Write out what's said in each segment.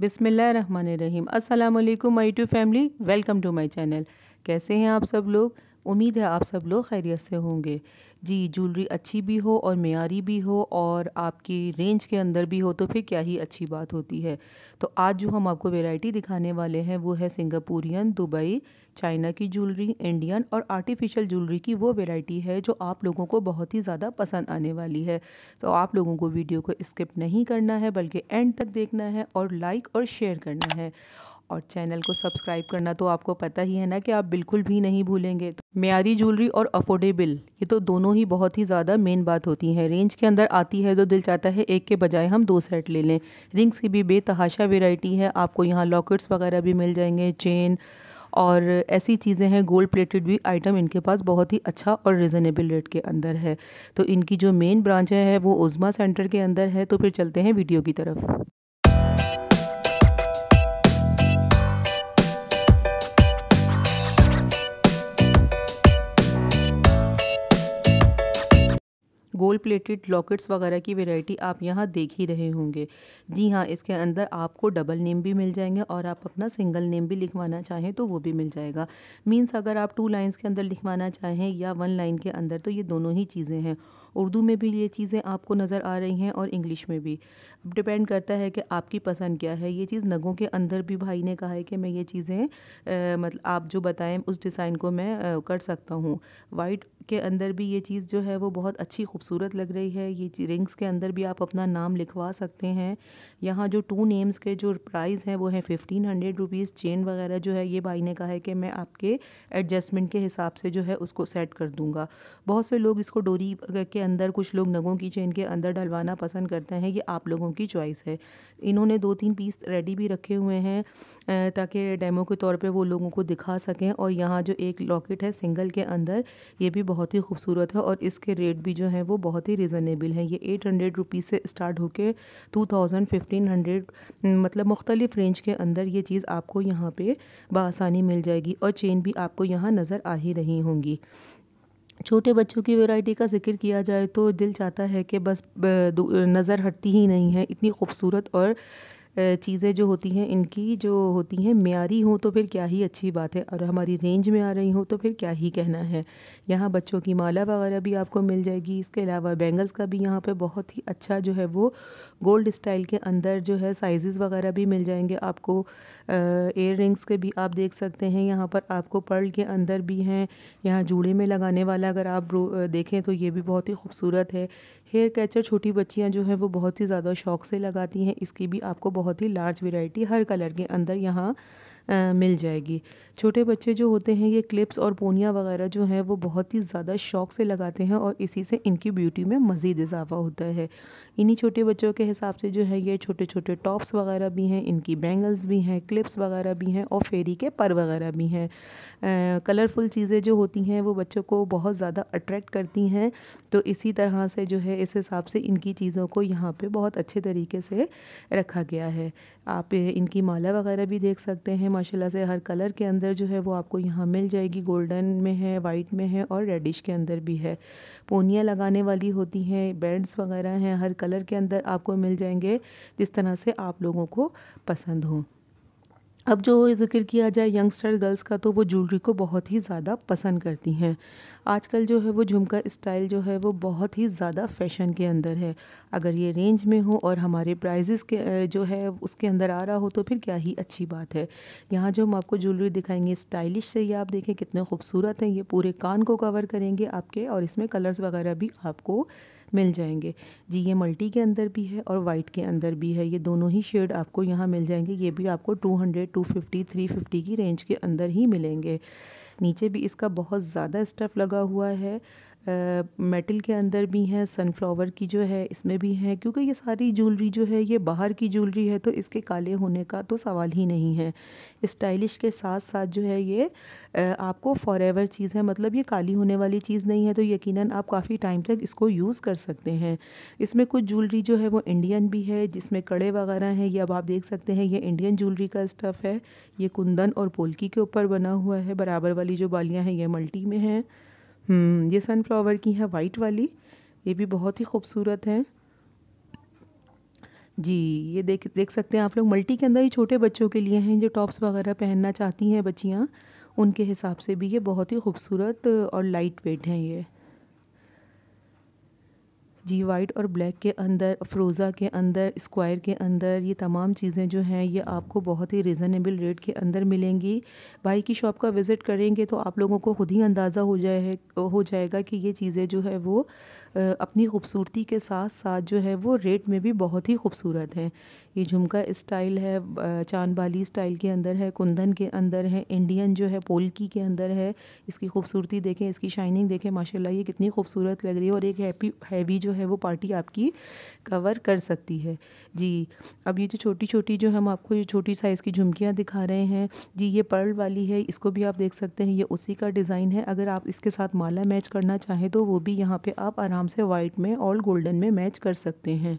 बिसमिल्ल रहीम अस्सलाम my to family welcome to my channel कैसे हैं आप सब लोग उम्मीद है आप सब लोग खैरियत से होंगे जी ज्वेलरी अच्छी भी हो और मैारी भी हो और आपकी रेंज के अंदर भी हो तो फिर क्या ही अच्छी बात होती है तो आज जो हम आपको वैरायटी दिखाने वाले हैं वो है सिंगापुरियन दुबई चाइना की ज्वेलरी इंडियन और आर्टिफिशियल ज्वेलरी की वो वैरायटी है जो आप लोगों को बहुत ही ज़्यादा पसंद आने वाली है तो आप लोगों को वीडियो को स्किप नहीं करना है बल्कि एंड तक देखना है और लाइक और शेयर करना है और चैनल को सब्सक्राइब करना तो आपको पता ही है ना कि आप बिल्कुल भी नहीं भूलेंगे तो म्यारी ज्वेलरी और अफोर्डेबल ये तो दोनों ही बहुत ही ज़्यादा मेन बात होती है रेंज के अंदर आती है तो दिल चाहता है एक के बजाय हम दो सेट ले लें रिंग्स की भी बेतहाशा वेराइटी है आपको यहाँ लॉकेट्स वगैरह भी मिल जाएंगे चेन और ऐसी चीज़ें हैं गोल्ड प्लेटेड भी आइटम इनके पास बहुत ही अच्छा और रिजनेबल रेट के अंदर है तो इनकी जो मेन ब्रांच है वो उज़मा सेंटर के अंदर है तो फिर चलते हैं वीडियो की तरफ गोल प्लेटेड लॉकेट्स वगैरह की वेराइटी आप यहाँ देख ही रहे होंगे जी हाँ इसके अंदर आपको डबल नेम भी मिल जाएंगे और आप अपना सिंगल नेम भी लिखवाना चाहें तो वो भी मिल जाएगा मीन्स अगर आप टू लाइन्स के अंदर लिखवाना चाहें या वन लाइन के अंदर तो ये दोनों ही चीज़ें हैं उर्दू में भी ये चीज़ें आपको नज़र आ रही हैं और इंग्लिश में भी अब डिपेंड करता है कि आपकी पसंद क्या है ये चीज़ नगों के अंदर भी भाई ने कहा है कि मैं ये चीज़ें मतलब आप जो बताएं उस डिज़ाइन को मैं आ, कर सकता हूँ वाइट के अंदर भी ये चीज़ जो है वो बहुत अच्छी खूबसूरत लग रही है ये रिंग्स के अंदर भी आप अपना नाम लिखवा सकते हैं यहाँ जो टू नेम्स के जो प्राइस हैं वो है फ़िफ्टीन हंड्रेड रुपीज़ चेन वगैरह जो है ये भाई ने कहा है कि मैं आपके एडजस्टमेंट के हिसाब से जो है उसको सेट कर दूँगा बहुत से लोग इसको डोरी के के अंदर कुछ लोग नगों की चेन के अंदर डलवाना पसंद करते हैं ये आप लोगों की चॉइस है इन्होंने दो तीन पीस रेडी भी रखे हुए हैं ताकि डेमो के तौर पे वो लोगों को दिखा सकें और यहाँ जो एक लॉकेट है सिंगल के अंदर ये भी बहुत ही खूबसूरत है और इसके रेट भी जो है वो बहुत ही रिजनेबल है ये एट हंड्रेड रुपीज़ से स्टार्ट होकर टू थाउजेंड फिफ्टीन हंड्रेड मतलब मुख्तलिफ रेंज के अंदर ये चीज़ आपको यहाँ पे बसानी मिल जाएगी और चेन भी आपको यहाँ नज़र आ ही रही होंगी छोटे बच्चों की वैरायटी का जिक्र किया जाए तो दिल चाहता है कि बस नज़र हटती ही नहीं है इतनी खूबसूरत और चीज़ें जो होती हैं इनकी जो होती हैं म्यारी हों तो फिर क्या ही अच्छी बात है और हमारी रेंज में आ रही हों तो फिर क्या ही कहना है यहाँ बच्चों की माला वगैरह भी आपको मिल जाएगी इसके अलावा बैंगल्स का भी यहाँ पे बहुत ही अच्छा जो है वो गोल्ड स्टाइल के अंदर जो है साइजेस वगैरह भी मिल जाएंगे आपको एयर रिंग्स के भी आप देख सकते हैं यहाँ पर आपको पर्ल के अंदर भी हैं यहाँ जूड़े में लगाने वाला अगर आप देखें तो ये भी बहुत ही खूबसूरत है हेयर कैचर छोटी बच्चियाँ जो हैं वो बहुत ही ज़्यादा शौक से लगाती हैं इसकी भी आपको बहुत ही लार्ज वेराइटी हर कलर के अंदर यहाँ मिल जाएगी छोटे बच्चे जो होते हैं ये क्लिप्स और पोनिया वगैरह जो हैं वो बहुत ही ज़्यादा शौक से लगाते हैं और इसी से इनकी ब्यूटी में मज़ीद इजाफा होता है इन्हीं छोटे बच्चों के हिसाब से जो है ये छोटे छोटे टॉप्स वगैरह भी हैं इनकी बैंगल्स भी हैं क्लिप्स वगैरह भी हैं और फेरी के पर वगैरह भी हैं कलरफुल चीज़ें जो होती हैं वो बच्चों को बहुत ज़्यादा अट्रैक्ट करती हैं तो इसी तरह से जो है इस हिसाब से इनकी चीज़ों को यहाँ पर बहुत अच्छे तरीके से रखा गया है आप इनकी माला वगैरह भी देख सकते हैं माशाल्लाह से हर कलर के अंदर जो है वो आपको यहाँ मिल जाएगी गोल्डन में है वाइट में है और रेडिश के अंदर भी है पोनियाँ लगाने वाली होती हैं बेड्स वगैरह हैं हर कलर के अंदर आपको मिल जाएंगे जिस तरह से आप लोगों को पसंद हों अब जो ज़िक्र किया जाए यंगस्टर गर्ल्स का तो वो ज्वेलरी को बहुत ही ज़्यादा पसंद करती हैं आजकल जो है वो झुमका स्टाइल जो है वो बहुत ही ज़्यादा फैशन के अंदर है अगर ये रेंज में हो और हमारे प्राइजेस के जो है उसके अंदर आ रहा हो तो फिर क्या ही अच्छी बात है यहाँ जो हम आपको ज्वेलरी दिखाएंगे स्टाइलिश से ये आप देखें कितने खूबसूरत हैं ये पूरे कान को कवर करेंगे आपके और इसमें कलर्स वगैरह भी आपको मिल जाएंगे जी ये मल्टी के अंदर भी है और वाइट के अंदर भी है ये दोनों ही शेड आपको यहाँ मिल जाएंगे ये भी आपको 200, 250, 350 की रेंज के अंदर ही मिलेंगे नीचे भी इसका बहुत ज़्यादा स्टफ़ लगा हुआ है मेटल के अंदर भी हैं सनफ्लावर की जो है इसमें भी हैं क्योंकि ये सारी ज्वेलरी जो है ये बाहर की ज्वेलरी है तो इसके काले होने का तो सवाल ही नहीं है स्टाइलिश के साथ साथ जो है ये आपको फॉर एवर चीज़ है मतलब ये काली होने वाली चीज़ नहीं है तो यकीनन आप काफ़ी टाइम तक इसको यूज़ कर सकते हैं इसमें कुछ ज्वेलरी जो है वो इंडियन भी है जिसमें कड़े वगैरह हैं ये अब आप देख सकते हैं ये इंडियन ज्वेलरी का स्टफ़ है ये कुंदन और पोलकी के ऊपर बना हुआ है बराबर वाली जो बालियाँ हैं ये मल्टी में हैं हम्म, ये सनफ्लावर की है वाइट वाली ये भी बहुत ही खूबसूरत है जी ये देख देख सकते हैं आप लोग मल्टी के अंदर ही छोटे बच्चों के लिए हैं जो टॉप्स वगैरह पहनना चाहती हैं बच्चियाँ उनके हिसाब से भी ये बहुत ही खूबसूरत और लाइट वेट हैं ये जी वाइट और ब्लैक के अंदर फ्रोज़ा के अंदर स्क्वायर के अंदर ये तमाम चीज़ें जो हैं ये आपको बहुत ही रिजनेबल रेट के अंदर मिलेंगी भाई की शॉप का विज़िट करेंगे तो आप लोगों को खुद ही अंदाज़ा हो जाए हो जाएगा कि ये चीज़ें जो है वो अपनी खूबसूरती के साथ साथ जो है वो रेट में भी बहुत ही खूबसूरत हैं ये झुमका स्टाइल है चांद बाली स्टाइल के अंदर है कुंदन के अंदर है इंडियन जो है पोलकी के अंदर है इसकी खूबसूरती देखें इसकी शाइनिंग देखें माशाल्लाह ये कितनी खूबसूरत लग रही है और एक हैप्पी हैवी जो है वो पार्टी आपकी कवर कर सकती है जी अब ये जो छोटी छोटी जो हम आपको ये छोटी साइज़ की झुमकियाँ दिखा रहे हैं जी ये पर्ल वाली है इसको भी आप देख सकते हैं ये उसी का डिज़ाइन है अगर आप इसके साथ माला मैच करना चाहें तो वो भी यहाँ पर आप आराम आराम से वाइट में और गोल्डन में मैच कर सकते हैं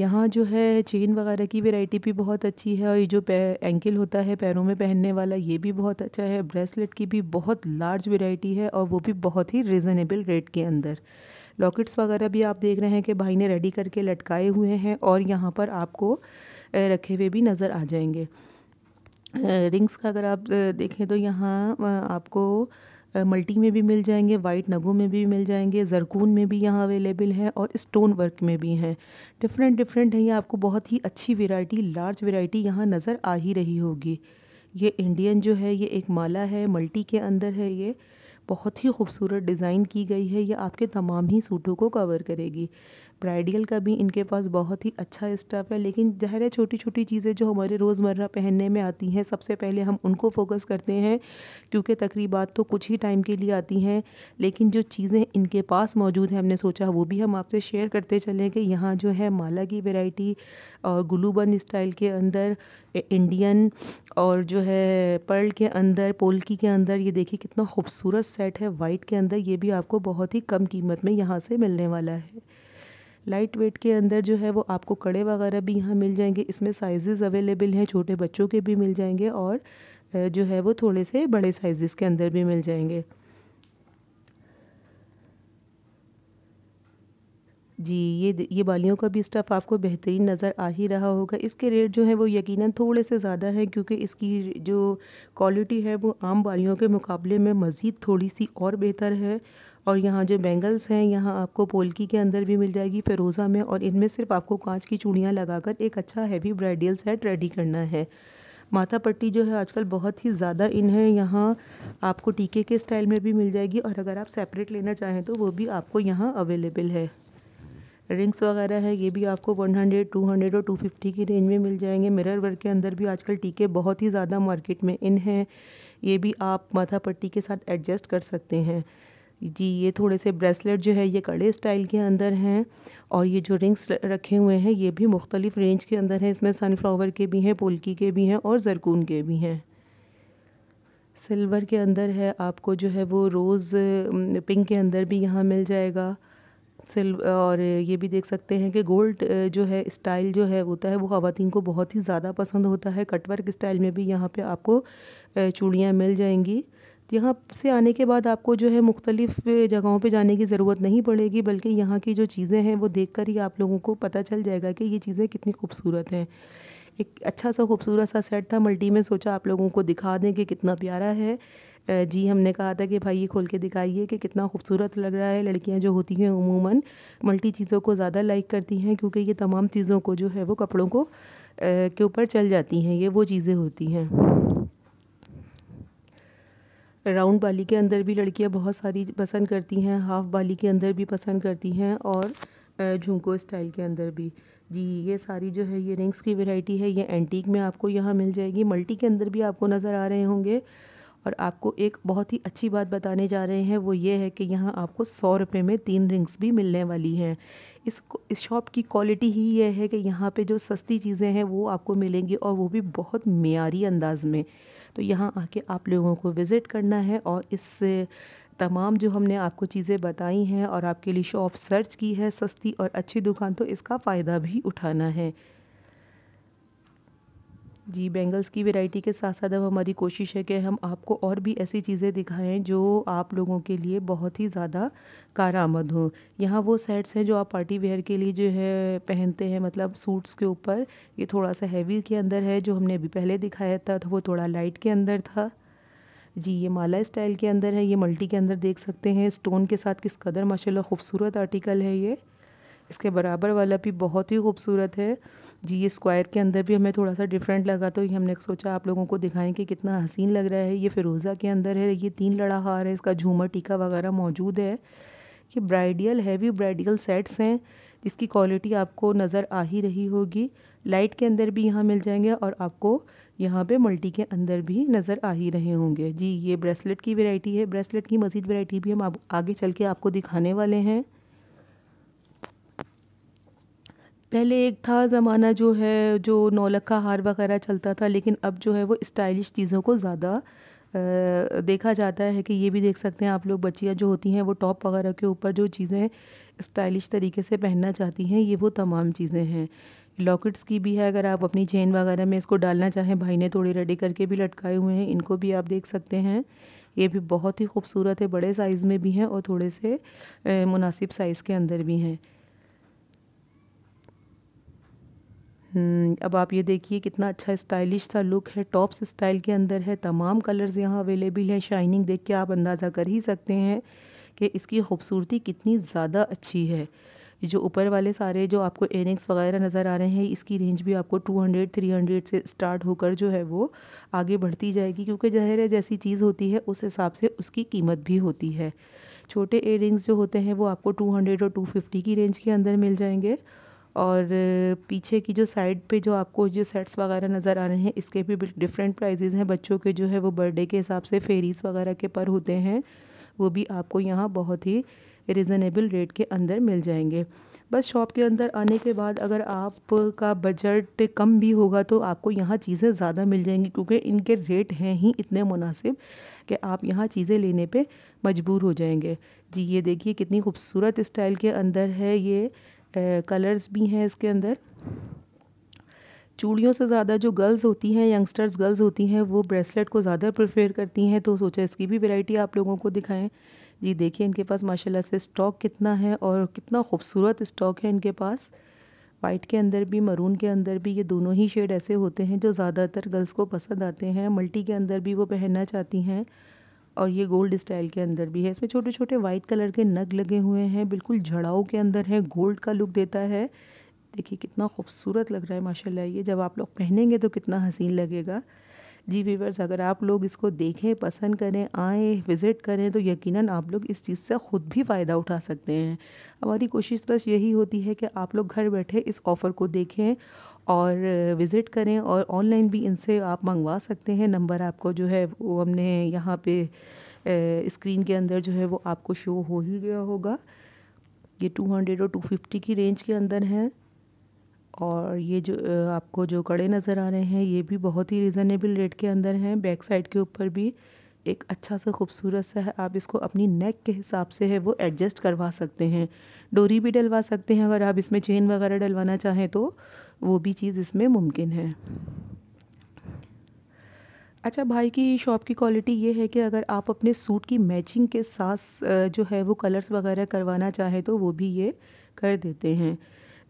यहाँ जो है चेन वगैरह की वेराइटी भी बहुत अच्छी है और ये जो एंकल होता है पैरों में पहनने वाला ये भी बहुत अच्छा है ब्रेसलेट की भी बहुत लार्ज वेराइटी है और वो भी बहुत ही रिजनेबल रेट के अंदर लॉकेट्स वगैरह भी आप देख रहे हैं कि भाई ने रेडी करके लटकाए हुए हैं और यहाँ पर आपको रखे हुए भी नज़र आ जाएंगे रिंग्स का अगर आप देखें तो यहाँ आपको मल्टी में भी मिल जाएंगे वाइट नगों में भी मिल जाएंगे ज़रकून में भी यहाँ अवेलेबल है और स्टोन वर्क में भी हैं डिफरेंट डिफरेंट हैं ये आपको बहुत ही अच्छी वेराइटी लार्ज वेराइटी यहाँ नज़र आ ही रही होगी ये इंडियन जो है ये एक माला है मल्टी के अंदर है ये बहुत ही खूबसूरत डिज़ाइन की गई है ये आपके तमाम ही सूटों को कवर करेगी ब्राइडल का भी इनके पास बहुत ही अच्छा स्टाफ है लेकिन ज़ाहिर है छोटी छोटी चीज़ें जो हमारे रोज़मर्रा पहनने में आती हैं सबसे पहले हम उनको फोकस करते हैं क्योंकि तकरीबात तो कुछ ही टाइम के लिए आती हैं लेकिन जो चीज़ें इनके पास मौजूद हैं हमने सोचा वो भी हम आपसे शेयर करते चलें कि यहाँ जो है माला की वेराइटी और गुलूबंद स्टाइल के अंदर इंडियन और जो है पर्ल के अंदर पोल्की के अंदर ये देखिए कितना खूबसूरत सेट है वाइट के अंदर ये भी आपको बहुत ही कम कीमत में यहाँ से मिलने वाला है लाइट वेट के अंदर जो है वो आपको कड़े वगैरह भी यहाँ मिल जाएंगे इसमें साइज़ अवेलेबल हैं छोटे बच्चों के भी मिल जाएंगे और जो है वो थोड़े से बड़े साइज़ के अंदर भी मिल जाएंगे जी ये ये बालियों का भी स्टफ़ आपको बेहतरीन नज़र आ ही रहा होगा इसके रेट जो है वो यकीनन थोड़े से ज़्यादा है क्योंकि इसकी जो क्वालिटी है वो आम बालियों के मुकाबले में मज़ीद थोड़ी सी और बेहतर है और यहाँ जो बैंगल्स हैं यहाँ आपको पोलकी के अंदर भी मिल जाएगी फ़िरोज़ा में और इनमें सिर्फ आपको कांच की चूड़ियाँ लगाकर एक अच्छा हैवी ब्राइडल सेट रेडी करना है माथा पट्टी जो है आजकल बहुत ही ज़्यादा इन है यहाँ आपको टीके के स्टाइल में भी मिल जाएगी और अगर आप सेपरेट लेना चाहें तो वो भी आपको यहाँ अवेलेबल है रिंग्स वगैरह है ये भी आपको 100, 200 और 250 की रेंज में मिल जाएंगे मिरर वर्क के अंदर भी आजकल टीके बहुत ही ज़्यादा मार्केट में इन हैं ये भी आप माथा पट्टी के साथ एडजस्ट कर सकते हैं जी ये थोड़े से ब्रेसलेट जो है ये कड़े स्टाइल के अंदर हैं और ये जो रिंग्स रखे हुए हैं ये भी मुख्तलिफ रेंज के अंदर हैं इसमें सनफ्लावर के भी हैं पोल्की के भी हैं और जरकून के भी हैं सिल्वर के अंदर है आपको जो है वो रोज़ पिंक के अंदर भी यहाँ मिल जाएगा सिल और ये भी देख सकते हैं कि गोल्ड जो है स्टाइल जो है होता है वो ख़वान को बहुत ही ज़्यादा पसंद होता है कटवर्क स्टाइल में भी यहाँ पे आपको चूड़ियाँ मिल जाएंगी यहाँ से आने के बाद आपको जो है मुख्तलिफ़ जगहों पे जाने की ज़रूरत नहीं पड़ेगी बल्कि यहाँ की जो चीज़ें हैं वो देखकर ही आप लोगों को पता चल जाएगा कि ये चीज़ें कितनी खूबसूरत हैं एक अच्छा सा खूबसूरत सा सेट था मल्टी में सोचा आप लोगों को दिखा दें कि कितना प्यारा है जी हमने कहा था कि भाई ये खोल के दिखाइए कि कितना खूबसूरत लग रहा है लड़कियां जो होती हैं उमूमन मल्टी चीज़ों को ज़्यादा लाइक करती हैं क्योंकि ये तमाम चीज़ों को जो है वो कपड़ों को के ऊपर चल जाती हैं ये वो चीज़ें होती हैं राउंड बाली के अंदर भी लड़कियां बहुत सारी पसंद करती हैं हाफ़ बाली के अंदर भी पसंद करती हैं और झुमको स्टाइल के अंदर भी जी ये सारी जो है ये रिंग्स की वैरायटी है ये एंटीक में आपको यहाँ मिल जाएगी मल्टी के अंदर भी आपको नज़र आ रहे होंगे और आपको एक बहुत ही अच्छी बात बताने जा रहे हैं वो ये है कि यहाँ आपको सौ रुपये में तीन रिंग्स भी मिलने वाली हैं इस इस शॉप की क्वालिटी ही ये है कि यहाँ पे जो सस्ती चीज़ें हैं वो आपको मिलेंगी और वो भी बहुत मीरी अंदाज में तो यहाँ आके आप लोगों को विज़िट करना है और इस तमाम जो हमने आपको चीज़ें बताई हैं और आपके लिए शॉप सर्च की है सस्ती और अच्छी दुकान तो इसका फ़ायदा भी उठाना है जी बैंगल्स की वैरायटी के साथ साथ अब हमारी कोशिश है कि हम आपको और भी ऐसी चीज़ें दिखाएं जो आप लोगों के लिए बहुत ही ज़्यादा कार आमद हों यहाँ वो सेट्स हैं जो आप पार्टी वेयर के लिए जो है पहनते हैं मतलब सूट्स के ऊपर ये थोड़ा सा हैवी के अंदर है जो हमने अभी पहले दिखाया था तो वो थोड़ा लाइट के अंदर था जी ये माला स्टाइल के अंदर है ये मल्टी के अंदर देख सकते हैं स्टोन के साथ किस कदर माशाल्लाह खूबसूरत आर्टिकल है ये इसके बराबर वाला भी बहुत ही खूबसूरत है जी स्क्वायर के अंदर भी हमें थोड़ा सा डिफरेंट लगा तो ये हमने सोचा आप लोगों को दिखाएं कि कितना हसीन लग रहा है ये फिरोज़ा के अंदर है ये तीन लड़ा हार है इसका झूमर टीका वगैरह मौजूद है ये ब्राइडियल हैवी ब्राइडियल सेट्स हैं जिसकी क्वालिटी आपको नज़र आ ही रही होगी लाइट के अंदर भी यहाँ मिल जाएंगे और आपको यहाँ पे मल्टी के अंदर भी नज़र आ ही रहे होंगे जी ये ब्रेसलेट की वैरायटी है ब्रेसलेट की मज़ीद वैरायटी भी हम आगे चल के आपको दिखाने वाले हैं पहले एक था ज़माना जो है जो नौलख का हार वगैरह चलता था लेकिन अब जो है वो स्टाइलिश चीज़ों को ज़्यादा देखा जाता है कि ये भी देख सकते हैं आप लोग बच्चियाँ जो होती हैं वो टॉप वगैरह के ऊपर जो चीज़ें स्टाइलिश तरीके से पहनना चाहती हैं ये वो तमाम चीज़ें हैं लॉकेट्स की भी है अगर आप अपनी चेन वगैरह में इसको डालना चाहें भाई ने थोड़ी रेडी करके भी लटकाए हुए हैं इनको भी आप देख सकते हैं ये भी बहुत ही खूबसूरत है बड़े साइज़ में भी हैं और थोड़े से मुनासिब साइज़ के अंदर भी हैं हम्म, अब आप ये देखिए कितना अच्छा स्टाइलिश सा लुक है टॉप्स स्टाइल के अंदर है तमाम कलर्स यहाँ अवेलेबल हैं शाइनिंग देख के आप अंदाज़ा कर ही सकते हैं कि इसकी खूबसूरती कितनी ज़्यादा अच्छी है जो ऊपर वाले सारे जो आपको एयरिंग्स वगैरह नज़र आ रहे हैं इसकी रेंज भी आपको 200 300 से स्टार्ट होकर जो है वो आगे बढ़ती जाएगी क्योंकि जहर जैसी चीज़ होती है उस हिसाब से उसकी कीमत भी होती है छोटे एयरिंग्स जो होते हैं वो आपको 200 और 250 की रेंज के अंदर मिल जाएंगे और पीछे की जो साइड पे जो आपको जो सेट्स वगैरह नज़र आ रहे हैं इसके भी डिफरेंट प्राइजेज़ हैं बच्चों के जो है वो बर्थडे के हिसाब से फेरीज वगैरह के पर होते हैं वो भी आपको यहाँ बहुत ही रिजनेबल रेट के अंदर मिल जाएंगे बस शॉप के अंदर आने के बाद अगर आपका बजट कम भी होगा तो आपको यहाँ चीज़ें ज़्यादा मिल जाएंगी क्योंकि इनके रेट हैं ही इतने मुनासिब कि आप यहाँ चीज़ें लेने पे मजबूर हो जाएंगे जी ये देखिए कितनी खूबसूरत स्टाइल के अंदर है ये कलर्स भी हैं इसके अंदर चूड़ियों से ज़्यादा जो गर्ल्स होती हैं यंगस्टर्स गर्ल्स होती हैं वो ब्रेसलेट को ज़्यादा प्रेफर करती हैं तो सोचा इसकी भी वैरायटी आप लोगों को दिखाएं जी देखिए इनके पास माशाल्लाह से स्टॉक कितना है और कितना खूबसूरत स्टॉक है इनके पास वाइट के अंदर भी मरून के अंदर भी ये दोनों ही शेड ऐसे होते हैं जो ज़्यादातर गर्ल्स को पसंद आते हैं मल्टी के अंदर भी वो पहनना चाहती हैं और ये गोल्ड स्टाइल के अंदर भी है इसमें छोटे छोटे वाइट कलर के नग लगे हुए हैं बिल्कुल झड़ाओं के अंदर है गोल्ड का लुक देता है देखिए कितना खूबसूरत लग रहा है माशाल्लाह ये जब आप लोग पहनेंगे तो कितना हसीन लगेगा जी वीवर्स अगर आप लोग इसको देखें पसंद करें आए विज़िट करें तो यकीनन आप लोग इस चीज़ से ख़ुद भी फ़ायदा उठा सकते हैं हमारी कोशिश बस यही होती है कि आप लोग घर बैठे इस ऑफ़र को देखें और विज़िट करें और ऑनलाइन भी इनसे आप मंगवा सकते हैं नंबर आपको जो है वो हमने यहाँ पे स्क्रीन के अंदर जो है वो आपको शो हो ही गया होगा ये टू हंड्रेड और टू फिफ्टी की रेंज के अंदर है और ये जो आपको जो कड़े नज़र आ रहे हैं ये भी बहुत ही रिज़नेबल रेट के अंदर हैं बैक साइड के ऊपर भी एक अच्छा सा खूबसूरत सा है आप इसको अपनी नेक के हिसाब से है वो एडजस्ट करवा सकते हैं डोरी भी डलवा सकते हैं अगर आप इसमें चेन वगैरह डलवाना चाहें तो वो भी चीज़ इसमें मुमकिन है अच्छा भाई की शॉप की क्वालिटी ये है कि अगर आप अपने सूट की मैचिंग के साथ जो है वो कलर्स वगैरह करवाना चाहें तो वो भी ये कर देते हैं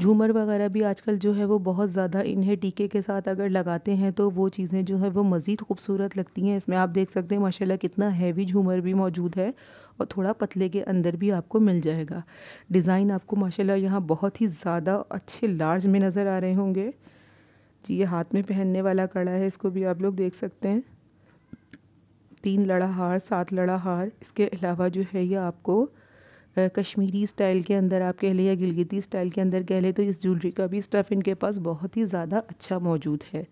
झूमर वगैरह भी आजकल जो है वो बहुत ज़्यादा इन्हें टीके के साथ अगर लगाते हैं तो वो चीज़ें जो है वो मज़ीद खूबसूरत लगती हैं इसमें आप देख सकते हैं माशाल्लाह कितना हैवी झूमर भी मौजूद है और थोड़ा पतले के अंदर भी आपको मिल जाएगा डिज़ाइन आपको माशाल्लाह यहाँ बहुत ही ज़्यादा अच्छे लार्ज में नज़र आ रहे होंगे जी ये हाथ में पहनने वाला कड़ा है इसको भी आप लोग देख सकते हैं तीन लड़ा हार सात लड़ा हार इसके अलावा जो है ये आपको कश्मीरी स्टाइल के अंदर आप कह लें या गिलगिती स्टाइल के अंदर कह लें तो इस ज्वेलरी का भी स्टफ़ इनके पास बहुत ही ज़्यादा अच्छा मौजूद है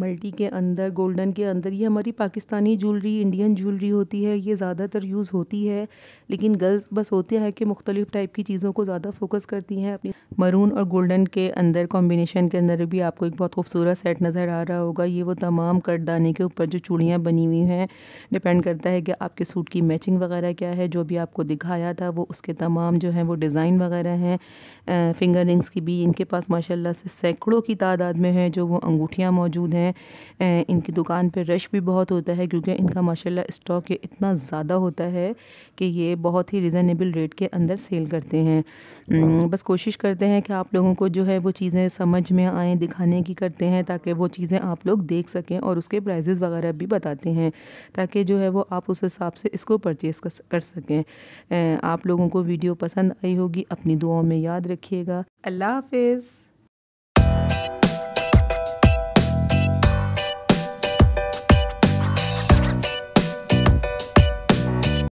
मल्टी के अंदर गोल्डन के अंदर ये हमारी पाकिस्तानी ज्वेलरी इंडियन ज्वेलरी होती है ये ज़्यादातर यूज़ होती है लेकिन गर्ल्स बस होते हैं कि मुख्तलिफ़ टाइप की चीज़ों को ज़्यादा फोकस करती हैं अपनी मरून और गोल्डन के अंदर कॉम्बिनेशन के अंदर भी आपको एक बहुत खूबसूरत सेट नज़र आ रहा होगा ये वो तमाम करदाने के ऊपर जो चूड़ियाँ बनी हुई हैं डिपेंड करता है कि आपके सूट की मैचिंग वगैरह क्या है जो भी आपको दिखाया था वो उसके तमाम जो हैं वो डिज़ाइन वगैरह हैं फिंगर रिंग्स की भी इनके पास माशाल्लाह से सैकड़ों की तादाद में है जो वो अंगूठियाँ मौजूद हैं हैं इनकी दुकान पे रश भी बहुत होता है क्योंकि इनका माशाल्लाह स्टॉक इतना ज़्यादा होता है कि ये बहुत ही रिज़नेबल रेट के अंदर सेल करते हैं बस कोशिश करते हैं कि आप लोगों को जो है वो चीज़ें समझ में आएँ दिखाने की करते हैं ताकि वो चीज़ें आप लोग देख सकें और उसके प्राइजेज़ वगैरह भी बताते हैं ताकि जो है वो आप उस हिसाब से इसको परचेज़ कर सकें आप लोगों को वीडियो पसंद आई होगी अपनी दुआओं में याद रखिएगा अल्लाह हाफिज़